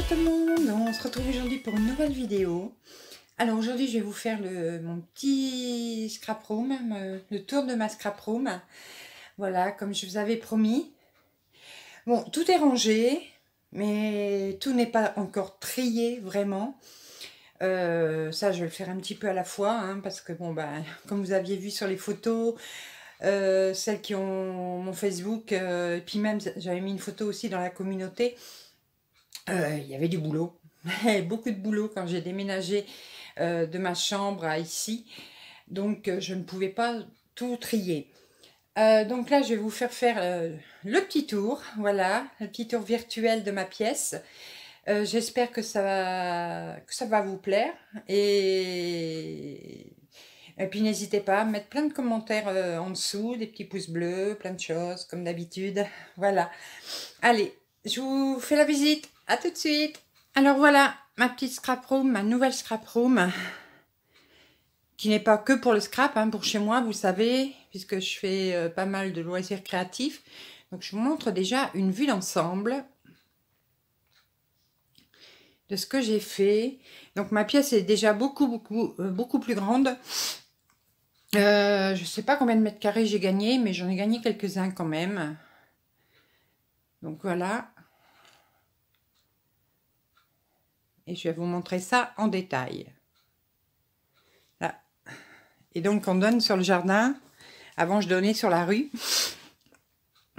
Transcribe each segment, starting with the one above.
Bonjour tout le monde, on se retrouve aujourd'hui pour une nouvelle vidéo. Alors aujourd'hui je vais vous faire le, mon petit scrap room, le tour de ma scrap room. Voilà, comme je vous avais promis. Bon, tout est rangé, mais tout n'est pas encore trié vraiment. Euh, ça je vais le faire un petit peu à la fois, hein, parce que bon, ben, comme vous aviez vu sur les photos, euh, celles qui ont mon Facebook, euh, et puis même j'avais mis une photo aussi dans la communauté, euh, il y avait du boulot. Beaucoup de boulot quand j'ai déménagé euh, de ma chambre à ici. Donc, euh, je ne pouvais pas tout trier. donc là, je vais vous faire faire le petit tour, voilà, le petit tour virtuel de ma pièce. J'espère que ça, va, ça va vous plaire. Et, et puis n'hésitez pas à mettre plein de commentaires en dessous, des petits pouces bleus, plein de choses, comme d'habitude. Voilà. Allez, je vous fais la visite. À tout de suite. Alors voilà, ma petite scrap room, ma nouvelle scrap room, qui n'est pas que pour le scrap, hein, pour chez moi, vous savez, puisque je fais euh, pas mal de loisirs créatifs. Donc je vous montre déjà une vue d'ensemble de ce que j'ai fait. Donc ma pièce est déjà beaucoup, beaucoup, euh, beaucoup plus grande. Euh, je ne sais pas combien de mètres carrés j'ai gagné, mais j'en ai gagné quelques-uns quand même. Donc voilà, et je vais vous montrer ça en détail. Et donc on donne sur le jardin. Avant je donnais sur la rue.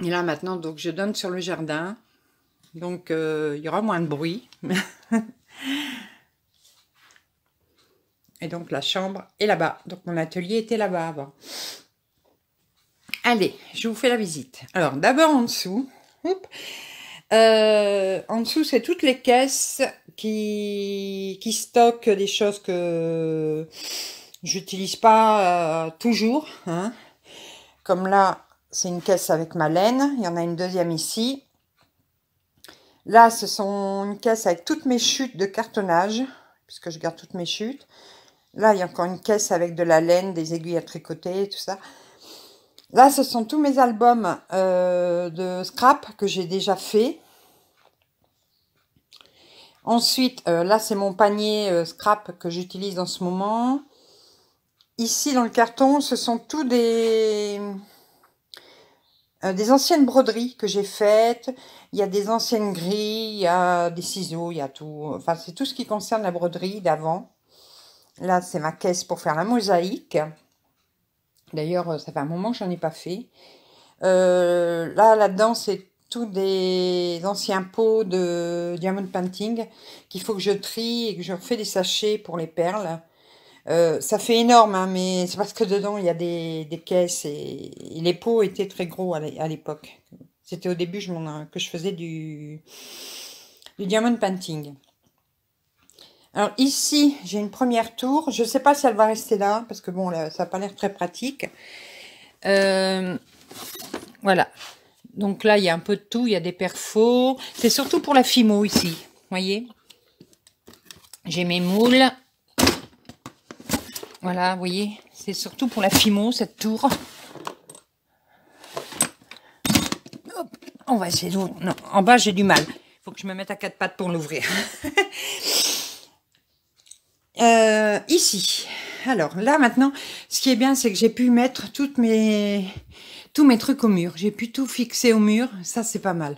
Et là maintenant donc je donne sur le jardin. Donc euh, il y aura moins de bruit. et donc la chambre est là-bas. Donc mon atelier était là-bas avant. Allez, je vous fais la visite. Alors d'abord en dessous. Euh, en dessous, c'est toutes les caisses qui, stocke des choses que j'utilise pas euh, toujours. Hein. Comme là, c'est une caisse avec ma laine. Il y en a une deuxième ici. Là, ce sont une caisse avec toutes mes chutes de cartonnage, puisque je garde toutes mes chutes. Là, il y a encore une caisse avec de la laine, des aiguilles à tricoter, tout ça. Là, ce sont tous mes albums euh, de scrap que j'ai déjà fait. Ensuite, euh, là, c'est mon panier euh, scrap que j'utilise en ce moment. Ici, dans le carton, ce sont tous des, euh, des anciennes broderies que j'ai faites. Il y a des anciennes grilles, il y a des ciseaux, il y a tout. Enfin, c'est tout ce qui concerne la broderie d'avant. Là, c'est ma caisse pour faire la mosaïque. D'ailleurs, ça fait un moment que j'en ai pas fait. là, là-dedans, c'est tous des anciens pots de diamond painting qu'il faut que je trie et que je refais des sachets pour les perles. Euh, ça fait énorme, hein, mais c'est parce que dedans, il y a des, caisses et, les pots étaient très gros à l'époque. C'était au début que je faisais du, du diamond painting. Alors ici, j'ai une première tour. Je ne sais pas si elle va rester là, parce que bon, ça n'a pas l'air très pratique. Euh, voilà. Donc là, il y a un peu de tout, il y a des perfos. C'est surtout pour la fimo ici, voyez J'ai mes moules. Voilà, vous voyez, c'est surtout pour la fimo, cette tour. on va essayer d'ouvrir. en bas, j'ai du mal. Il faut que je me mette à quatre pattes pour l'ouvrir. Euh, ici. Alors là, maintenant, ce qui est bien, c'est que j'ai pu mettre toutes mes tous mes trucs au mur. J'ai pu tout fixer au mur. Ça, c'est pas mal.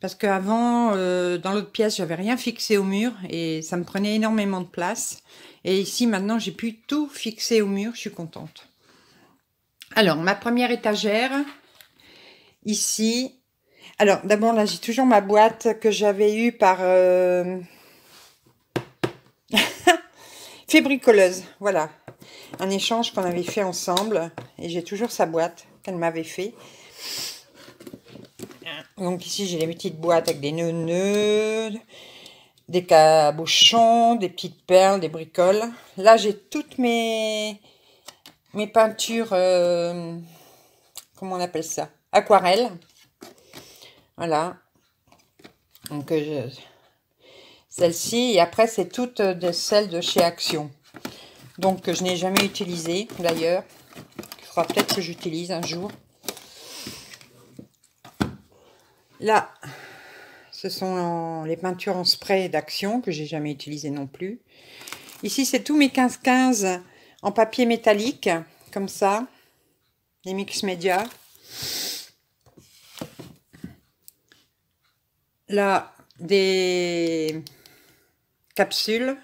Parce qu'avant, euh, dans l'autre pièce, j'avais rien fixé au mur et ça me prenait énormément de place. Et ici, maintenant, j'ai pu tout fixer au mur. Je suis contente. Alors, ma première étagère, ici. Alors, d'abord, là, j'ai toujours ma boîte que j'avais eue par... Euh... Fébricoleuse, voilà. Un échange qu'on avait fait ensemble. Et j'ai toujours sa boîte m'avait fait. Donc ici, j'ai les petites boîtes avec des nœuds, des cabochons, des petites perles, des bricoles. Là, j'ai toutes mes, mes peintures, euh, comment on appelle ça aquarelle Voilà. Donc, euh, celle-ci. Et après, c'est toutes de celles de chez Action. Donc, que je n'ai jamais utilisé d'ailleurs peut-être que j'utilise un jour. Là, ce sont les peintures en spray d'action que j'ai jamais utilisé non plus. Ici, c'est tous mes 15-15 en papier métallique, comme ça, les mix médias. Là, des capsules.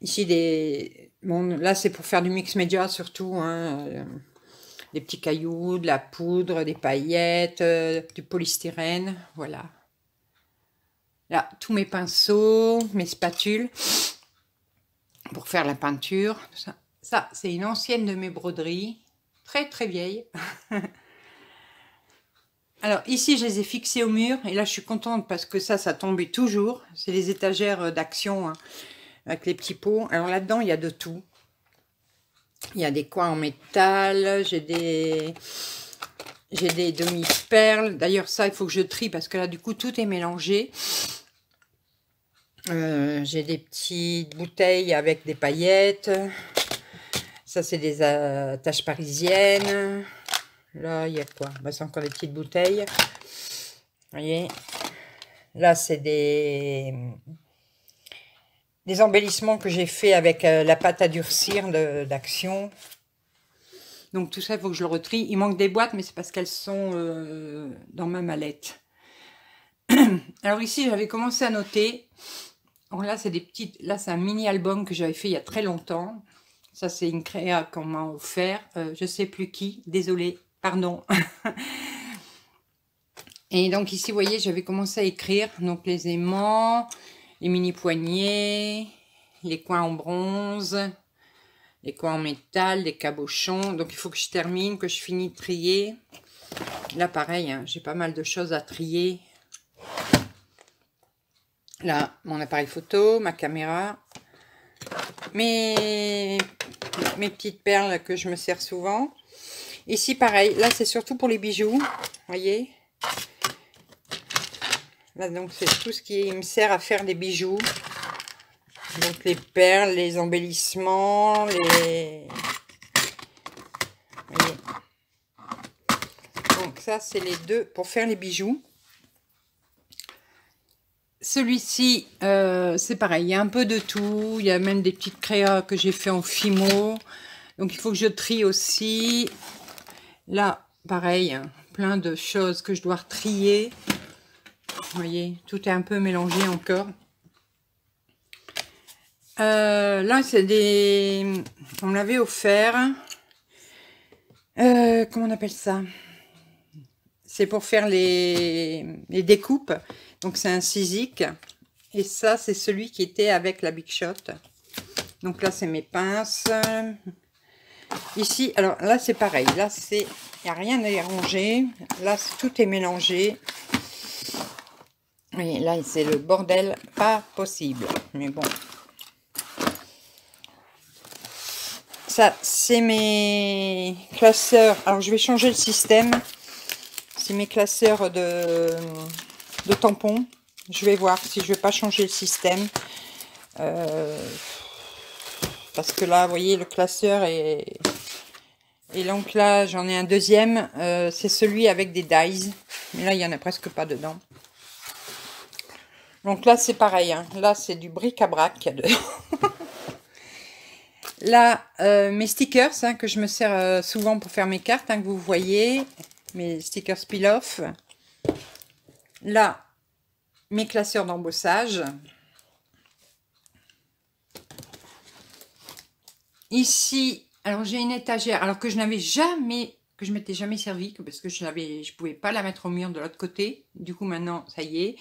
Ici, des, Bon, là, c'est pour faire du mix média surtout. Hein, euh, des petits cailloux, de la poudre, des paillettes, euh, du polystyrène. Voilà. Là, tous mes pinceaux, mes spatules pour faire la peinture. ça, c'est une ancienne de mes broderies. Très, très vieille. Alors ici, je les ai fixés au mur. Et là, je suis contente parce que ça, ça tombait toujours. C'est les étagères euh, d'action. Hein avec les petits pots. Alors là-dedans, il y a de tout. Il y a des coins en métal, j'ai des... J'ai des demi-perles. D'ailleurs, ça, il faut que je trie parce que là, du coup, tout est mélangé. Euh, j'ai des petites bouteilles avec des paillettes. Ça, c'est des attaches parisiennes. Là, il y a quoi bah, C'est encore des petites bouteilles. voyez Là, c'est des des embellissements que j'ai fait avec euh, la pâte à durcir d'Action. Donc tout ça, il faut que je le retrie. Il manque des boîtes, mais c'est parce qu'elles sont euh, dans ma mallette. Alors ici, j'avais commencé à noter. Alors là, c'est des petites. Là, c'est un mini album que j'avais fait il y a très longtemps. Ça, c'est une créa qu'on m'a offert. Euh, je sais plus qui. Désolée. Pardon. Et donc ici, vous voyez, j'avais commencé à écrire donc les aimants, les mini poignets les coins en bronze, les coins en métal, les cabochons. Donc, il faut que je termine, que je finisse de trier. Là, pareil, hein, j'ai pas mal de choses à trier. Là, mon appareil photo, ma caméra, mes, mes petites perles que je me sers souvent. Ici, pareil. Là, c'est surtout pour les bijoux. voyez donc, c'est tout ce qui me sert à faire des bijoux. Donc, les perles, les embellissements, les... Donc, ça, c'est les deux pour faire les bijoux. Celui-ci, euh, c'est pareil, il y a un peu de tout. Il y a même des petites créas que j'ai fait en fimo. Donc, il faut que je trie aussi. Là, pareil, hein, plein de choses que je dois trier. Vous voyez, tout est un peu mélangé encore. Euh, là, c'est des... On l'avait offert. Euh, comment on appelle ça C'est pour faire les, découpes. Donc, c'est un sisique. Et ça, c'est celui qui était avec la Big Shot. Donc là, c'est mes pinces. Ici, alors là, c'est pareil. Là, c'est... Il n'y a rien à ranger. Là, tout est mélangé là, c'est le bordel pas possible. Mais bon. Ça, c'est mes classeurs. Alors, je vais changer le système. C'est mes classeurs de, tampons. Je vais voir si je vais pas changer le système. Euh, parce que là, vous voyez, le classeur est... Et donc là, j'en ai un deuxième. Euh, c'est celui avec des dies. Mais là, il n'y en a presque pas dedans. Donc là, c'est pareil. Hein. Là, c'est du bric-à-brac là, euh, mes stickers hein, que je me sers euh, souvent pour faire mes cartes, hein, que vous voyez. Mes stickers peel-off. Là, mes classeurs d'embossage. Ici, alors j'ai une étagère, alors que je n'avais jamais que je m'étais jamais servie, parce que je ne pouvais pas la mettre au mur de l'autre côté. Du coup, maintenant, ça y est.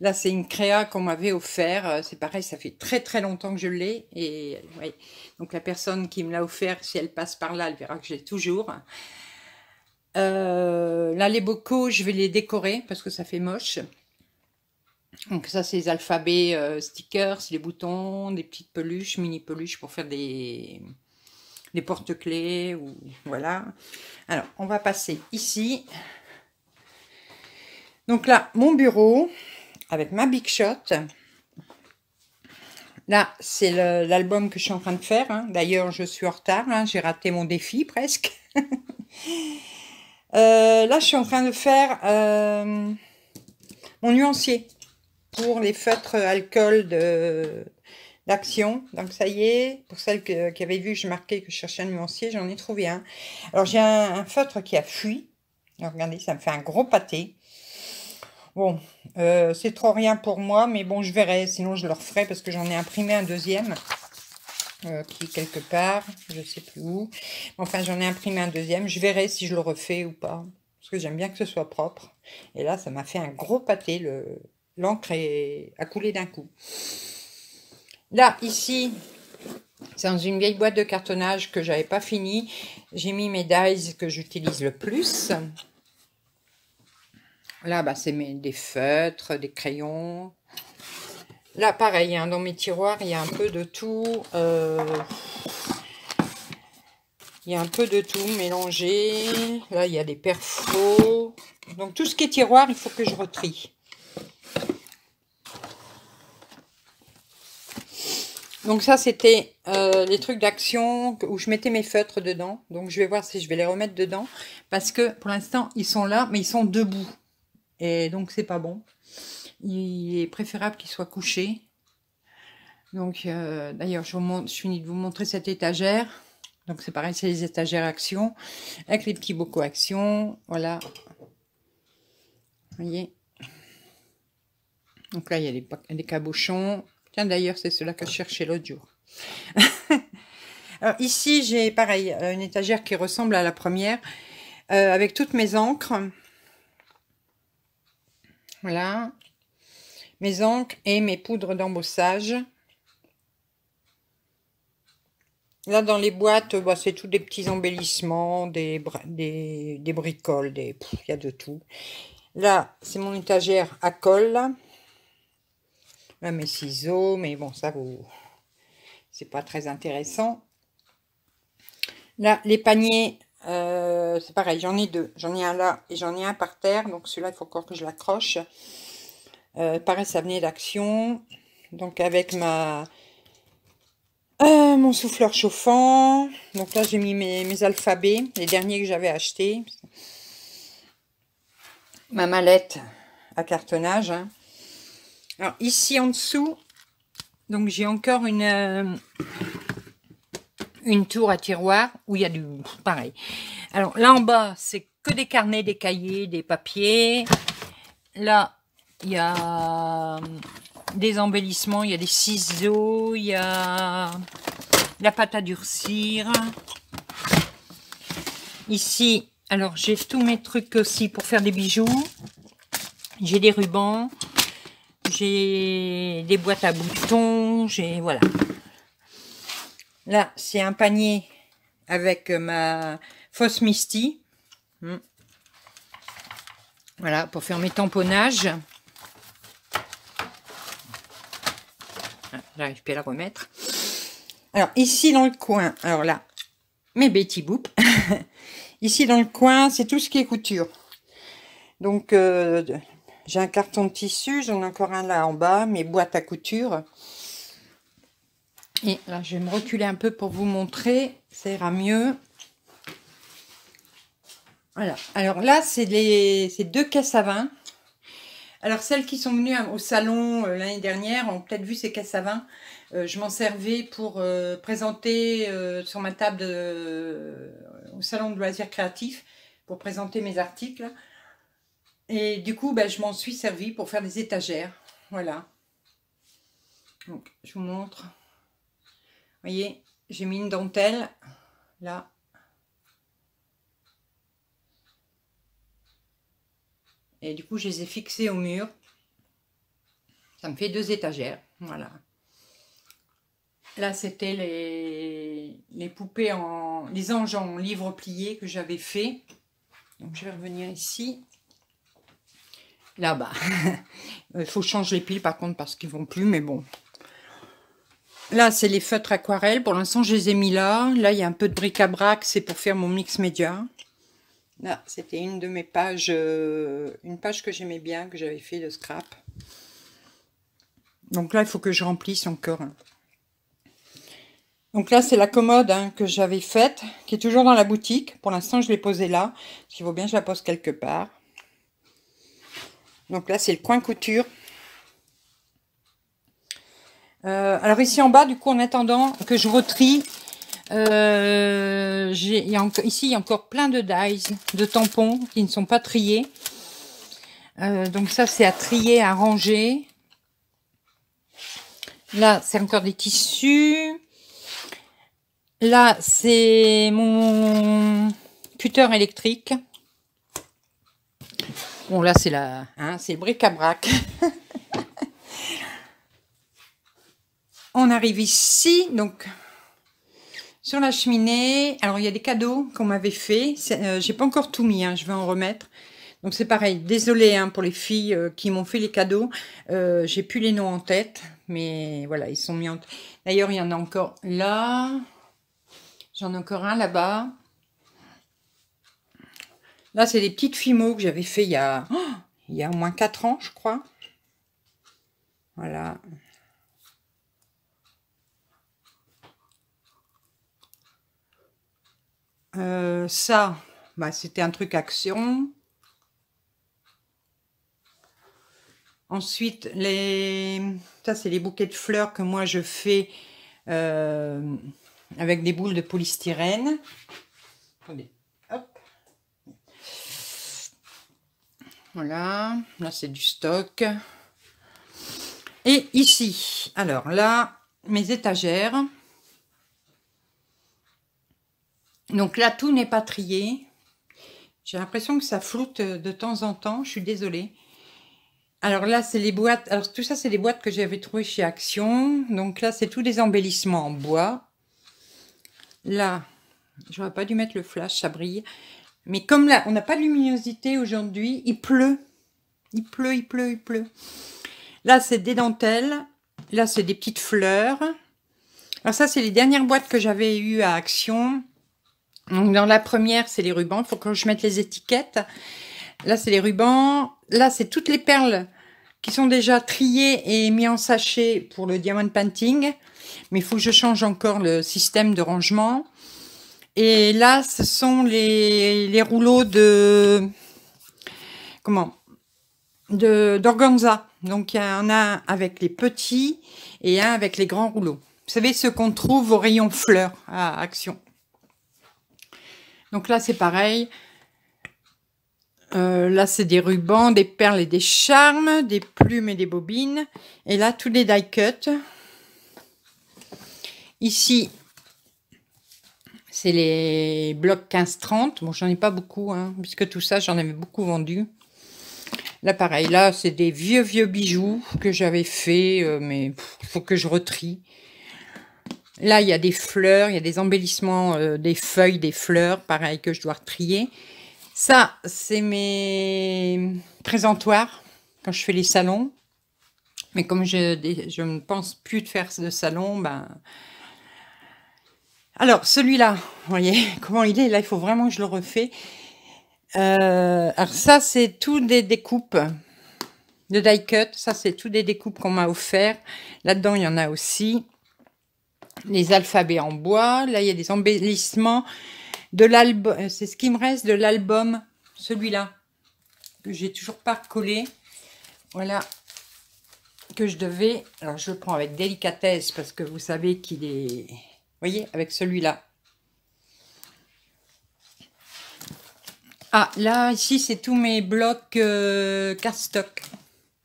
Là, c'est une créa qu'on m'avait offert. Euh, c'est pareil, ça fait très très longtemps que je l'ai. Et donc la personne qui me l'a offert, si elle passe par là, elle verra que je l'ai toujours. Euh, là, les bocaux, je vais les décorer parce que ça fait moche. Donc ça, c'est les alphabets euh, stickers, les boutons, des petites peluches, mini peluches pour faire des les porte-clés ou voilà. Alors, on va passer ici. Donc là, mon bureau avec ma Big Shot. Là, c'est l'album que je suis en train de faire. Hein. D'ailleurs, je suis en retard. Hein. J'ai raté mon défi presque. Euh, là, je suis en train de faire euh, mon nuancier pour les feutres alcool de, l'action. Donc ça y est, pour celles qui avaient vu, je marquais que je cherchais un nuancier, j'en ai trouvé un. Alors j'ai un, feutre qui a fui. regardez, ça me fait un gros pâté. Bon, euh, c'est trop rien pour moi, mais bon, je verrai. Sinon, je le referai parce que j'en ai imprimé un deuxième. Euh, qui est quelque part, je sais plus où. Enfin, j'en ai imprimé un deuxième. Je verrai si je le refais ou pas. Parce que j'aime bien que ce soit propre. Et là, ça m'a fait un gros pâté. L'encre a coulé d'un coup. Là, ici, c'est dans une vieille boîte de cartonnage que j'avais pas fini. J'ai mis mes dies que j'utilise le plus. Là, bah, c'est des feutres, des crayons. Là, pareil, hein, dans mes tiroirs, il y a un peu de tout. Euh, il y a un peu de tout mélangé. Là, il y a des perfos. Donc, tout ce qui est tiroir, il faut que je retrie. Donc ça, c'était euh, les trucs d'action où je mettais mes feutres dedans. Donc je vais voir si je vais les remettre dedans. Parce que pour l'instant, ils sont là, mais ils sont debout. Et donc c'est pas bon. Il est préférable qu'ils soient couchés. Donc euh, d'ailleurs, je, je, finis de vous montrer cette étagère. Donc c'est pareil, c'est les étagères action. Avec les petits bocaux action. Voilà. Vous voyez donc là, il y a les cabochons, Tiens, d'ailleurs, c'est cela que je cherchais l'autre jour. Alors, euh, ici, j'ai pareil, euh, une étagère qui ressemble à la première, euh, avec toutes mes encres. Voilà. Mes encres et mes poudres d'embossage. Là, dans les boîtes, bah, c'est tout des petits embellissements, des, bricoles, des... il y a de tout. Là, c'est mon étagère à colle mes ciseaux, mais bon, ça, vous... c'est pas très intéressant. Là, les paniers, euh, c'est pareil, j'en ai deux. J'en ai un là et j'en ai un par terre. Donc, celui-là, il faut encore que je l'accroche. Euh, pareil, ça venait d'action. Donc, avec ma... Euh, mon souffleur chauffant. Donc là, j'ai mis mes, alphabets, les derniers que j'avais achetés. Ma mallette à cartonnage. Hein. Alors, ici en dessous, donc j'ai encore une, euh, une tour à tiroir où il y a du... Pareil. Alors, là en bas, c'est que des carnets, des cahiers, des papiers. Là, il y a euh, des embellissements, il y a des ciseaux, il y a la pâte à durcir. Ici, alors j'ai tous mes trucs aussi pour faire des bijoux. J'ai des rubans j'ai des boîtes à boutons, j'ai voilà. Là, c'est un panier avec euh, ma fausse Misty. Hmm. Voilà, pour faire mes tamponnages. Ah, là, je peux la remettre. Alors, ici dans le coin, alors là, mes Betty Boop. ici dans le coin, c'est tout ce qui est couture. Donc, euh, j'ai un carton de tissu, j'en ai encore un là en bas, mes boîtes à couture. Et là, je vais me reculer un peu pour vous montrer, ça ira mieux. Voilà, alors là, c'est les deux caisses à vin. Alors, celles qui sont venues au salon euh, l'année dernière ont peut-être vu ces caisses à vin. Euh, je m'en servais pour euh, présenter sur ma table au salon de loisirs créatifs, pour présenter mes articles. Et du coup, bah, je m'en suis servi pour faire des étagères. Voilà. Donc, je vous montre. Vous voyez, j'ai mis une dentelle là. Et du coup, je les ai fixées au mur. Ça me fait deux étagères. Voilà. Là, c'était les, les poupées en. les anges en livre plié que j'avais fait. Donc, je vais revenir ici. Là-bas. Il faut changer les piles par contre parce qu'ils vont plus, mais bon. Là, c'est les feutres aquarelles. Pour l'instant, je les ai mis là. Là, il y a un peu de bric-à-brac. C'est pour faire mon mix média. Là, c'était une de mes pages, euh, une page que j'aimais bien, que j'avais fait de scrap. Donc là, il faut que je remplisse encore. Donc là, c'est la commode hein, que j'avais faite, qui est toujours dans la boutique. Pour l'instant, je l'ai posée là. Il vaut bien, je la pose quelque part. Donc là, c'est le coin couture. Euh, alors ici en bas, du coup, en attendant que je retrie, euh, ici, il y a encore plein de dies, de tampons qui ne sont pas triés. Euh, donc ça, c'est à trier, à ranger. Là, c'est encore des tissus. Là, c'est mon cutter électrique. Bon, là, c'est la, hein, c'est bric-à-brac. on arrive ici, donc sur la cheminée. Alors, il y a des cadeaux qu'on m'avait fait. Euh, j'ai pas encore tout mis, hein, je vais en remettre. Donc, c'est pareil. Désolée hein, pour les filles euh, qui m'ont fait les cadeaux. Euh, j'ai plus les noms en tête, mais voilà, ils sont mis D'ailleurs, il y en a encore là. J'en ai encore un là-bas. Là, c'est des petites fimo que j'avais fait il y a... Oh, il y a au moins 4 ans, je crois. Voilà. Euh, ça, bah, c'était un truc action. Ensuite, les... ça, c'est les bouquets de fleurs que moi, je fais euh, avec des boules de polystyrène. Attendez. Voilà, là c'est du stock. Et ici, alors là, mes étagères. Donc là, tout n'est pas trié. J'ai l'impression que ça floute de temps en temps, je suis désolée. Alors là, c'est les boîtes. Alors tout ça, c'est des boîtes que j'avais trouvées chez Action. Donc là, c'est tous des embellissements en bois. Là, j'aurais pas dû mettre le flash, ça brille. Mais comme là, on n'a pas de luminosité aujourd'hui, il pleut. Il pleut, il pleut, il pleut. Là, c'est des dentelles. Là, c'est des petites fleurs. Alors ça, c'est les dernières boîtes que j'avais eues à Action. Donc, dans la première, c'est les rubans. Il faut que je mette les étiquettes. Là, c'est les rubans. Là, c'est toutes les perles qui sont déjà triées et mises en sachet pour le diamond painting. Mais il faut que je change encore le système de rangement. Et là, ce sont les, rouleaux de... Comment D'organza. Donc, il y en a avec les petits et un avec les grands rouleaux. Vous savez, ce qu'on trouve au rayon fleurs à Action. Donc là, c'est pareil. Euh, là, c'est des rubans, des perles et des charmes, des plumes et des bobines. Et là, tous les die-cuts. Ici, c'est les blocs 15-30. Bon, j'en ai pas beaucoup, hein, puisque tout ça, j'en avais beaucoup vendu. Là, pareil, là, c'est des vieux, vieux bijoux que j'avais fait, euh, mais il faut que je retrie. Là, il y a des fleurs, il y a des embellissements, euh, des feuilles, des fleurs, pareil, que je dois retrier. Ça, c'est mes présentoirs quand je fais les salons. Mais comme je ne pense plus de faire de salon, ben, alors, celui-là, vous voyez comment il est. Là, il faut vraiment que je le refais. Euh, alors ça, c'est tout des découpes de die cut. Ça, c'est tout des découpes qu'on m'a offert. Là-dedans, il y en a aussi les alphabets en bois. Là, il y a des embellissements de l'album. Euh, c'est ce qui me reste de l'album, celui-là, que j'ai toujours pas collé. Voilà, que je devais... Alors, je le prends avec délicatesse parce que vous savez qu'il est voyez, avec celui-là. Ah, là, ici, c'est tous mes blocs euh, cardstock.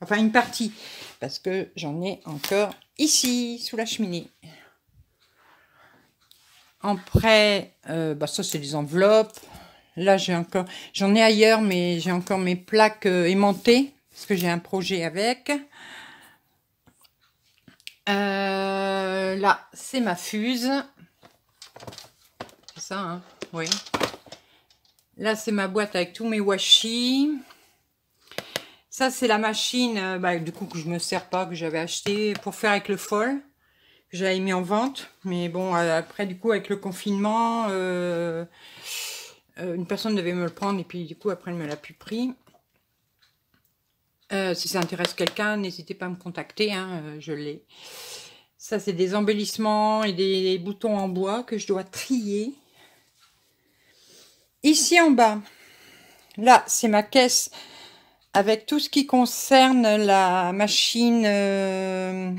Enfin, une partie, parce que j'en ai encore ici, sous la cheminée. après euh, bah, ça, c'est les enveloppes. Là, j'ai encore... J'en ai ailleurs, mais j'ai encore mes plaques euh, aimantées, parce que j'ai un projet avec. Euh, là, c'est ma fuse. C'est ça, hein Oui. Là, c'est ma boîte avec tous mes washi. Ça, c'est la machine, euh, bah, du coup, que je me sers pas, que j'avais acheté pour faire avec le fol. Que j'avais mis en vente. Mais bon, euh, après, du coup, avec le confinement, une personne devait me le prendre. Et puis, du coup, après, elle me l'a plus pris. Euh, si ça intéresse quelqu'un, n'hésitez pas à me contacter, hein, euh, je l'ai. Ça, c'est des embellissements et des boutons en bois que je dois trier. Ici en bas, là, c'est ma caisse avec tout ce qui concerne la machine euh,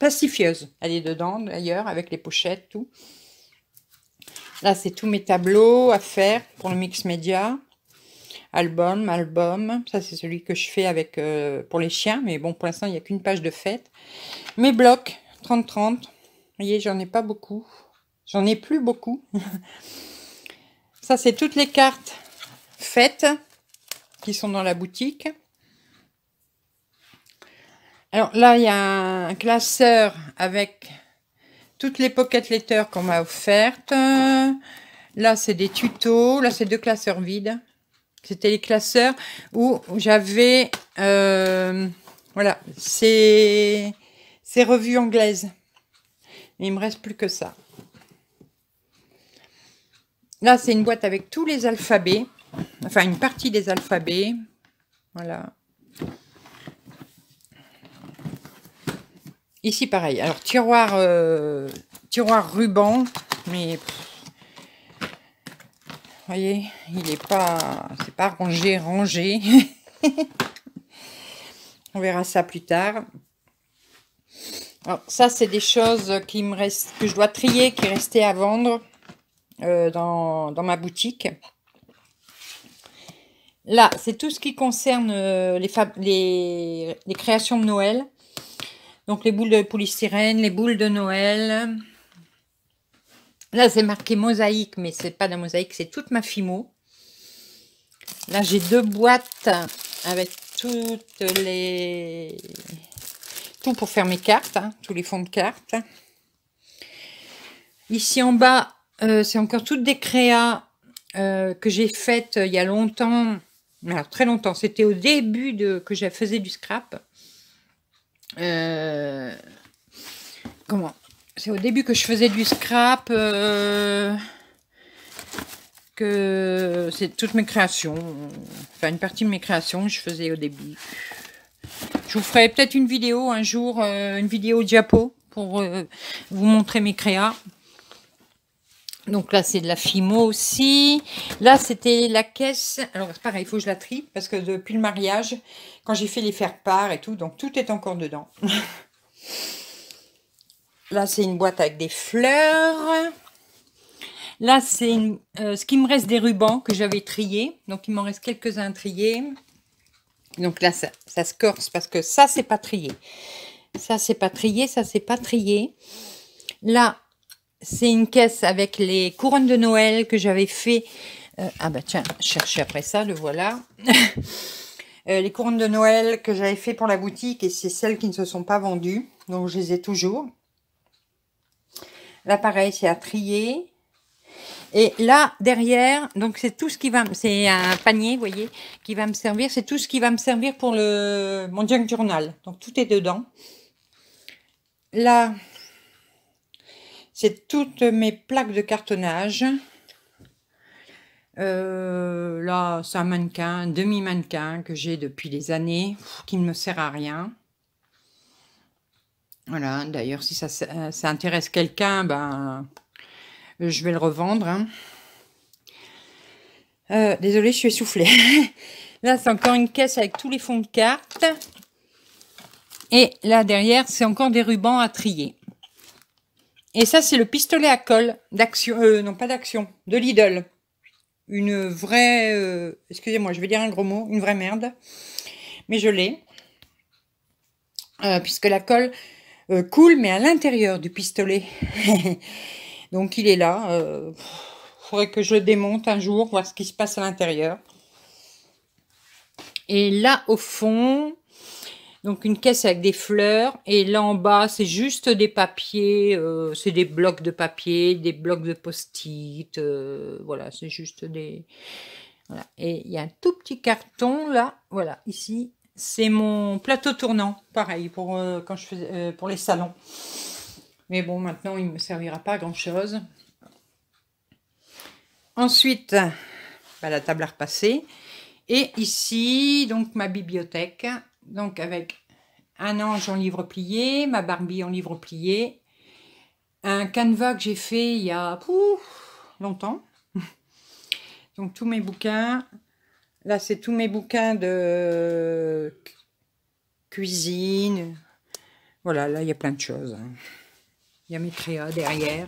pacifieuse. Elle est dedans, d'ailleurs, avec les pochettes, tout. Là, c'est tous mes tableaux à faire pour le mix média album, album. Ça, c'est celui que je fais avec euh, pour les chiens. Mais bon, pour l'instant, il n'y a qu'une page de fête. Mes blocs, 30-30. Vous voyez, j'en ai pas beaucoup. J'en ai plus beaucoup. ça, c'est toutes les cartes faites qui sont dans la boutique. Alors là, il y a un classeur avec toutes les pocket letters qu'on m'a offertes. Là, c'est des tutos. Là, c'est deux classeurs vides. C'était les classeurs où j'avais euh, voilà, ces, ces revues anglaises. Il me reste plus que ça. Là, c'est une boîte avec tous les alphabets. Enfin, une partie des alphabets. Voilà. Ici, pareil. Alors, tiroir, euh, tiroir ruban. Mais voyez, il n'est pas, pas rangé, rangé. On verra ça plus tard. Alors, ça, c'est des choses qui me restent, que je dois trier, qui restaient à vendre euh, dans, dans, ma boutique. Là, c'est tout ce qui concerne euh, les, les, les créations de Noël. Donc, les boules de polystyrène, les boules de Noël, Là, c'est marqué mosaïque, mais c'est pas de la mosaïque, c'est toute ma fimo. Là, j'ai deux boîtes avec toutes les... Tout pour faire mes cartes, hein, tous les fonds de cartes. Ici en bas, euh, c'est encore toutes des créas euh, que j'ai faites euh, il y a longtemps. Alors, très longtemps. C'était au début de, que je faisais du scrap. comment c'est au début que je faisais du scrap, euh, que c'est toutes mes créations, enfin une partie de mes créations que je faisais au début. Je vous ferai peut-être une vidéo un jour, euh, une vidéo diapo pour euh, vous montrer mes créas. Donc là, c'est de la Fimo aussi. Là, c'était la caisse. Alors, c'est pareil, il faut que je la trie parce que depuis le mariage, quand j'ai fait les faire part et tout, donc tout est encore dedans. Là, c'est une boîte avec des fleurs. Là, c'est euh, ce qui me reste des rubans que j'avais triés. Donc, il m'en reste quelques-uns triés. Donc là, ça, ça, se corse parce que ça, c'est pas trié. Ça, c'est pas trié. Ça, c'est pas trié. Là, c'est une caisse avec les couronnes de Noël que j'avais fait. Euh, ah bah tiens, chercher après ça, le voilà. Euh, les couronnes de Noël que j'avais fait pour la boutique et c'est celles qui ne se sont pas vendues. Donc, je les ai toujours. L'appareil, c'est à trier. Et là, derrière, donc c'est tout ce qui va, c'est un panier, vous voyez, qui va me servir. C'est tout ce qui va me servir pour le, mon journal. Donc tout est dedans. Là, c'est toutes mes plaques de cartonnage. Euh, là, c'est un mannequin, un demi-mannequin que j'ai depuis des années, qui ne me sert à rien. Voilà, d'ailleurs, si ça, intéresse quelqu'un, ben, je vais le revendre. Hein. Euh, désolée, je suis essoufflée. Là, c'est encore une caisse avec tous les fonds de cartes. Et là, derrière, c'est encore des rubans à trier. Et ça, c'est le pistolet à colle d'action, euh, non pas d'action, de Lidl. Une vraie, euh, excusez-moi, je vais dire un gros mot, une vraie merde. Mais je l'ai. puisque la colle, euh, cool, mais à l'intérieur du pistolet. Donc il est là. Euh, faudrait que je le démonte un jour, voir ce qui se passe à l'intérieur. Et là, au fond, donc une caisse avec des fleurs. Et là en bas, c'est juste des papiers. Euh, c'est des blocs de papier, des blocs de post-it. voilà, c'est juste des... Et il y a un tout petit carton là. Voilà, ici c'est mon plateau tournant, pareil, pour, euh, quand je fais, euh, pour les salons. Mais bon, maintenant, il ne me servira pas à grand-chose. Ensuite, bah, la table à repasser. Et ici, donc, ma bibliothèque. Donc, avec un ange en livre plié, ma Barbie en livre plié, un canevas que j'ai fait il y a longtemps. Donc tous mes bouquins, Là, c'est tous mes bouquins de cuisine. Voilà, là, il y a plein de choses. Hein. Il y a mes créas derrière.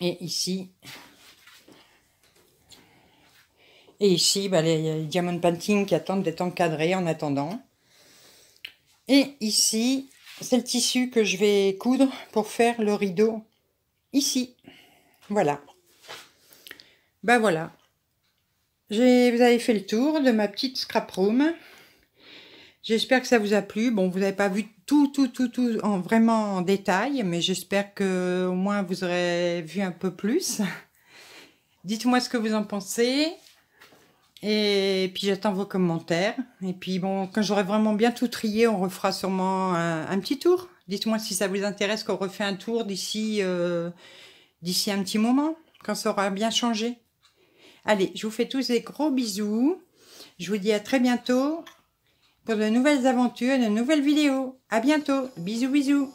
Et ici, et ici, bah, les diamond painting qui attendent d'être encadrés en attendant. Et ici, c'est le tissu que je vais coudre pour faire le rideau ici. Voilà. Ben voilà. Vous avez fait le tour de ma petite scrap room. J'espère que ça vous a plu. Bon, vous n'avez pas vu tout, tout, tout, tout en vraiment en détail, mais j'espère que au moins vous aurez vu un peu plus. Dites-moi ce que vous en pensez. Et puis j'attends vos commentaires. Et puis bon, quand j'aurai vraiment bien tout trié, on refera sûrement un petit tour. Dites-moi si ça vous intéresse qu'on refait un tour d'ici euh, d'ici un petit moment, quand ça aura bien changé. Allez, je vous fais tous des gros bisous. Je vous dis à très bientôt pour de nouvelles aventures, de nouvelles vidéos. À bientôt. Bisous, bisous.